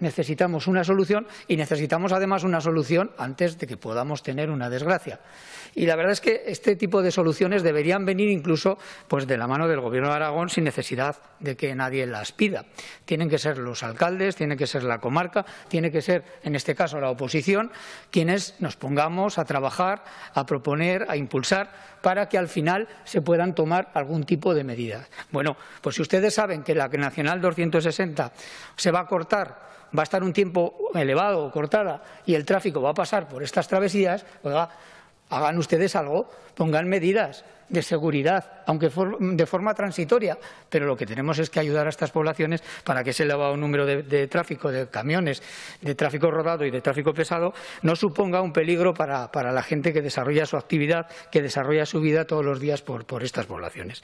necesitamos una solución y necesitamos además una solución antes de que podamos tener una desgracia. Y la verdad es que este tipo de soluciones deberían venir incluso pues, de la mano del Gobierno de Aragón sin necesidad de que nadie las pida. Tienen que ser los alcaldes, tiene que ser la comarca, tiene que ser, en este caso, la oposición, quienes nos pongamos a trabajar, a proponer, a impulsar, para que al final se puedan tomar algún tipo de medidas. Bueno, pues si ustedes saben que la Nacional 260 se va a cortar va a estar un tiempo elevado o cortada y el tráfico va a pasar por estas travesías, hagan ustedes algo, pongan medidas de seguridad, aunque de forma transitoria, pero lo que tenemos es que ayudar a estas poblaciones para que ese elevado número de, tráfico de camiones, de tráfico rodado y de tráfico pesado no suponga un peligro para, para la gente que desarrolla su actividad, que desarrolla su vida todos los días por, por estas poblaciones.